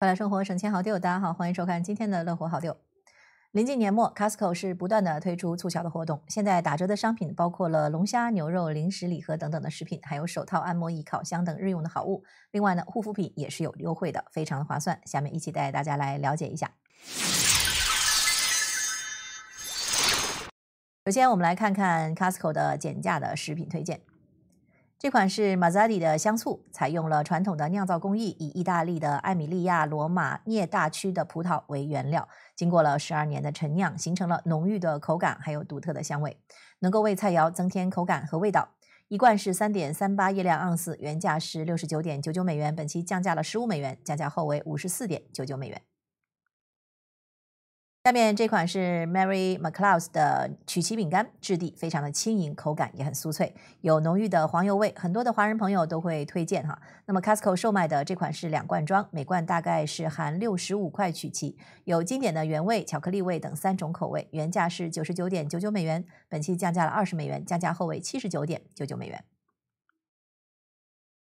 快乐生活省钱好丢，大家好，欢迎收看今天的乐活好丢。临近年末，Costco 是不断的推出促销的活动，现在打折的商品包括了龙虾、牛肉、零食礼盒等等的食品，还有手套、按摩椅、烤箱等日用的好物。另外呢，护肤品也是有优惠的，非常的划算。下面一起带大家来了解一下。首先，我们来看看 Costco 的减价的食品推荐。这款是 m a z z 的香醋，采用了传统的酿造工艺，以意大利的艾米利亚罗马涅大区的葡萄为原料，经过了十二年的陈酿，形成了浓郁的口感还有独特的香味，能够为菜肴增添口感和味道。一罐是三点三八液量盎司，原价是六十九点九九美元，本期降价了十五美元，降价后为五十四点九九美元。下面这款是 Mary MacLaws 的曲奇饼干，质地非常的轻盈，口感也很酥脆，有浓郁的黄油味，很多的华人朋友都会推荐哈。那么 Costco 售卖的这款是两罐装，每罐大概是含六十五块曲奇，有经典的原味、巧克力味等三种口味，原价是九十九点九九美元，本期降价了二十美元，降价后为七十九点九九美元。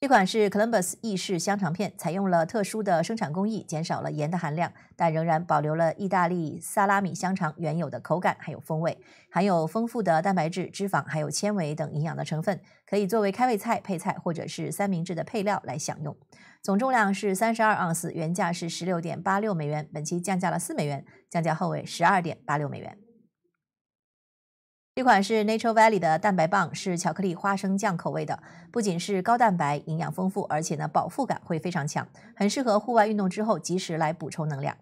这款是 Columbus 意式香肠片，采用了特殊的生产工艺，减少了盐的含量，但仍然保留了意大利萨拉米香肠原有的口感还有风味。含有丰富的蛋白质、脂肪，还有纤维等营养的成分，可以作为开胃菜、配菜或者是三明治的配料来享用。总重量是三十二盎司，原价是十六点八六美元，本期降价了四美元，降价后为十二点八六美元。这款是 Nature Valley 的蛋白棒，是巧克力花生酱口味的。不仅是高蛋白、营养丰富，而且呢，饱腹感会非常强，很适合户外运动之后及时来补充能量。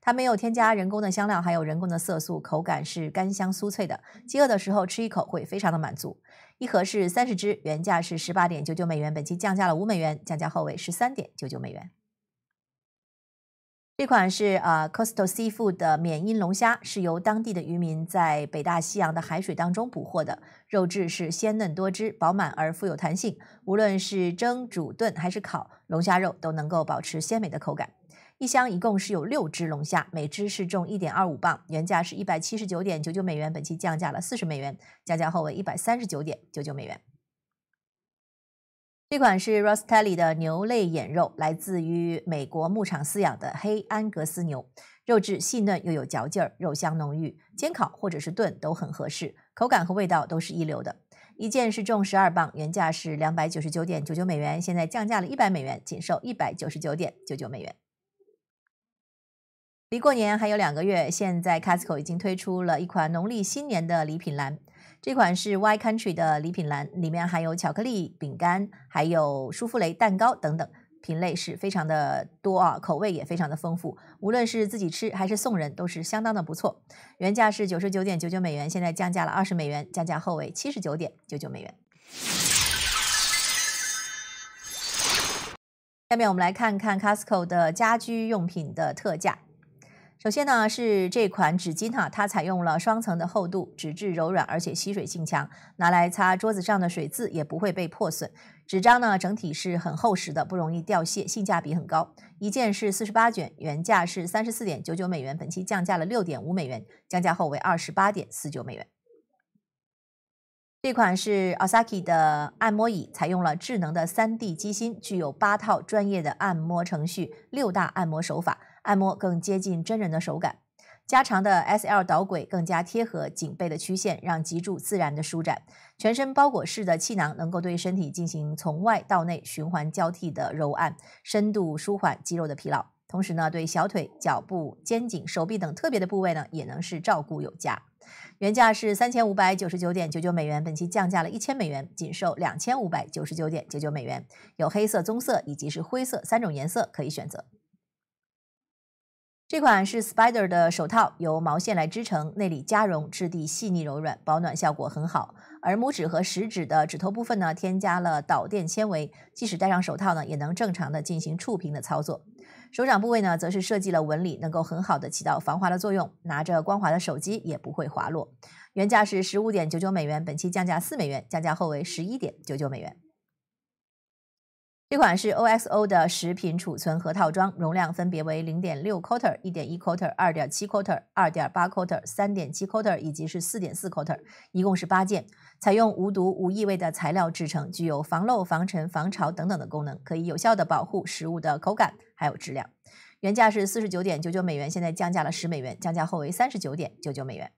它没有添加人工的香料，还有人工的色素，口感是干香酥脆的。饥饿的时候吃一口会非常的满足。一盒是三十支，原价是十八点九九美元，本期降价了五美元，降价后为十三点九九美元。这款是啊，Costco Seafood 的缅因龙虾，是由当地的渔民在北大西洋的海水当中捕获的。肉质是鲜嫩多汁、饱满而富有弹性。无论是蒸、煮、炖还是烤，龙虾肉都能够保持鲜美的口感。一箱一共是有六只龙虾，每只是重一点二五磅，原价是一百七十九点九九美元，本期降价了四十美元，降价后为一百三十九点九九美元。这款是 Ross t i l l y 的牛肋眼肉，来自于美国牧场饲养的黑安格斯牛，肉质细嫩又有嚼劲儿，肉香浓郁，煎烤或者是炖都很合适，口感和味道都是一流的。一件是重十二磅，原价是两百九十九点九九美元，现在降价了一百美元，仅售一百九十九点九九美元。离过年还有两个月，现在 Costco 已经推出了一款农历新年的礼品篮。这款是 Y Country 的礼品篮，里面含有巧克力、饼干、还有舒芙蕾蛋糕等等，品类是非常的多啊，口味也非常的丰富。无论是自己吃还是送人，都是相当的不错。原价是九十九点九九美元，现在降价了二十美元，降价后为七十九点九九美元。下面我们来看看 Costco 的家居用品的特价。首先呢是这款纸巾哈，它采用了双层的厚度，纸质柔软而且吸水性强，拿来擦桌子上的水渍也不会被破损。纸张呢整体是很厚实的，不容易掉屑，性价比很高。一件是四十八卷，原价是三十四点九九美元，本期降价了六点五美元，降价后为二十八点四九美元。这款是 Osaki 的按摩椅，采用了智能的三 D 机芯，具有八套专业的按摩程序，六大按摩手法。按摩更接近真人的手感，加长的 S L 导轨更加贴合颈背的曲线，让脊柱自然的舒展。全身包裹式的气囊能够对身体进行从外到内循环交替的揉按，深度舒缓肌肉的疲劳。同时呢，对小腿、脚部、肩颈、手臂等特别的部位呢，也能是照顾有加。原价是三千五百九十九点九九美元，本期降价了一千美元，仅售两千五百九十九点九九美元。有黑色、棕色以及是灰色三种颜色可以选择。这款是 Spider 的手套，由毛线来织成，内里加绒，质地细腻柔软，保暖效果很好。而拇指和食指的指头部分呢，添加了导电纤维，即使戴上手套呢，也能正常的进行触屏的操作。手掌部位呢，则是设计了纹理，能够很好的起到防滑的作用，拿着光滑的手机也不会滑落。原价是十五点九九美元，本期降价四美元，降价后为十一点九九美元。这款是 Oxo 的食品储存盒套装，容量分别为零点六 quarter、一点一 quarter、二点七 quarter、二点八 quarter、三点七 quarter 以及是四点四 quarter，一共是八件。采用无毒无异味的材料制成，具有防漏、防尘、防潮等等的功能，可以有效的保护食物的口感还有质量。原价是四十九点九九美元，现在降价了十美元，降价后为三十九点九九美元。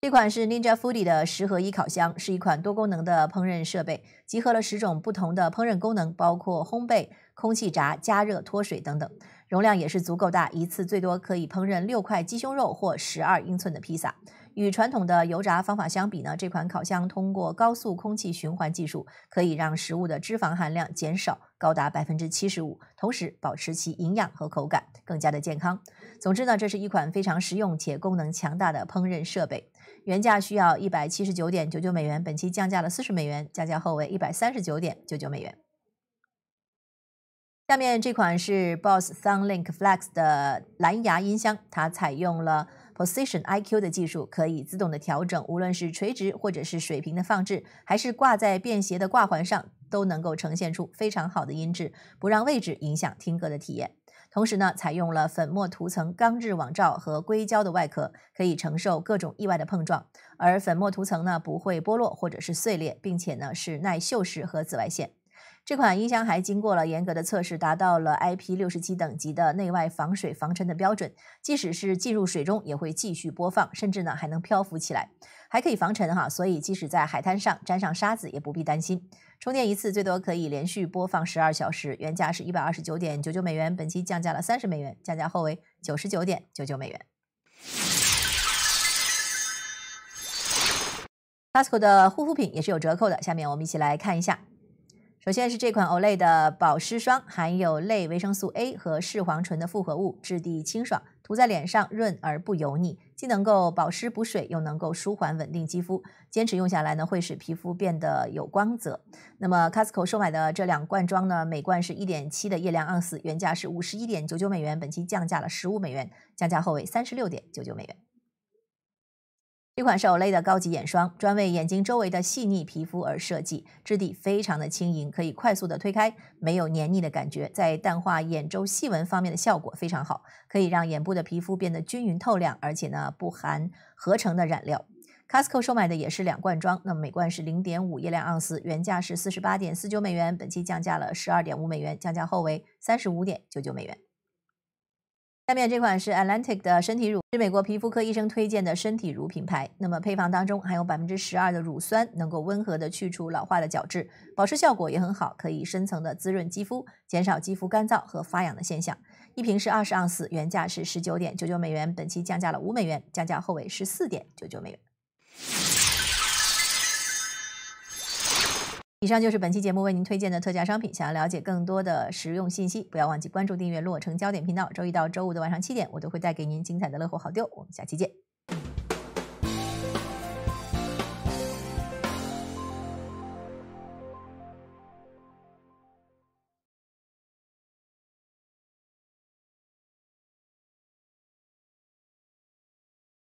这款是 Ninja Foodi 的十合一烤箱，是一款多功能的烹饪设备，集合了十种不同的烹饪功能，包括烘焙、空气炸、加热、脱水等等。容量也是足够大，一次最多可以烹饪六块鸡胸肉或十二英寸的披萨。与传统的油炸方法相比呢，这款烤箱通过高速空气循环技术，可以让食物的脂肪含量减少高达百分之七十五，同时保持其营养和口感更加的健康。总之呢，这是一款非常实用且功能强大的烹饪设备。原价需要一百七十九点九九美元，本期降价了四十美元，降价后为一百三十九点九九美元。下面这款是 b o s s SoundLink Flex 的蓝牙音箱，它采用了 Position IQ 的技术，可以自动的调整，无论是垂直或者是水平的放置，还是挂在便携的挂环上，都能够呈现出非常好的音质，不让位置影响听歌的体验。同时呢，采用了粉末涂层钢制网罩和硅胶的外壳，可以承受各种意外的碰撞。而粉末涂层呢，不会剥落或者是碎裂，并且呢，是耐锈蚀和紫外线。这款音箱还经过了严格的测试，达到了 IP67 等级的内外防水防尘的标准。即使是进入水中，也会继续播放，甚至呢，还能漂浮起来，还可以防尘哈。所以，即使在海滩上沾上沙子，也不必担心。充电一次最多可以连续播放十二小时，原价是一百二十九点九九美元，本期降价了三十美元，降价后为九十九点九九美元。Costco 的护肤品也是有折扣的，下面我们一起来看一下。首先是这款 Olay 的保湿霜，含有类维生素 A 和视黄醇的复合物，质地清爽。涂在脸上，润而不油腻，既能够保湿补水，又能够舒缓稳定肌肤。坚持用下来呢，会使皮肤变得有光泽。那么，Costco 买的这两罐装呢，每罐是一点七的液量盎司，原价是五十一点九九美元，本期降价了十五美元，降价后为三十六点九九美元。一款手 y 的高级眼霜，专为眼睛周围的细腻皮肤而设计，质地非常的轻盈，可以快速的推开，没有黏腻的感觉，在淡化眼周细纹方面的效果非常好，可以让眼部的皮肤变得均匀透亮，而且呢不含合成的染料。Costco 收买的也是两罐装，那么每罐是零点五液量盎司，原价是四十八点四九美元，本期降价了十二点五美元，降价后为三十五点九九美元。下面这款是 Atlantic 的身体乳，是美国皮肤科医生推荐的身体乳品牌。那么配方当中含有百分之十二的乳酸，能够温和的去除老化的角质，保湿效果也很好，可以深层的滋润肌肤，减少肌肤干燥和发痒的现象。一瓶是二十盎司，原价是十九点九九美元，本期降价了五美元，降价后为十四点九九美元。以上就是本期节目为您推荐的特价商品。想要了解更多的实用信息，不要忘记关注订阅《洛城焦点》频道。周一到周五的晚上七点，我都会带给您精彩的乐活好丢。我们下期见。